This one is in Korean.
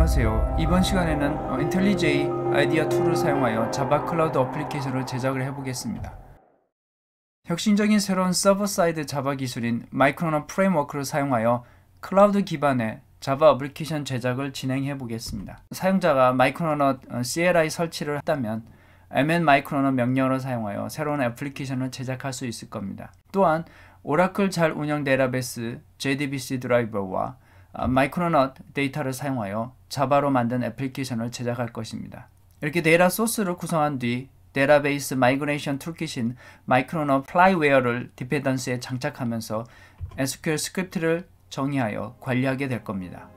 안녕하세요. 이번 시간에는 어, IntelliJ 아이디어 2를 사용하여 자바 클라우드 어플리케이션을 제작을 해보겠습니다. 혁신적인 새로운 서버 사이드 자바 기술인 마이크로나 프레임워크를 사용하여 클라우드 기반의 자바 어플리케이션 제작을 진행해 보겠습니다. 사용자가 마이크로너 어, CLI 설치를 했다면 mn 마이크로너 명령어를 사용하여 새로운 애플리케이션을 제작할 수 있을 겁니다. 또한 오라클 잘 운영 데이터베이스 JDBC 드라이버와 아, 마이크로넛 어, 데이터를 사용하여 자바로 만든 애플리케이션을 제작할 것입니다. 이렇게 데이터 소스를 구성한 뒤 데이터베이스 마이그레이션 툴킷인 마이크로넛 어, 플라이웨어를 디펜던스에 장착하면서 SQL 스크립트를 정의하여 관리하게 될 겁니다.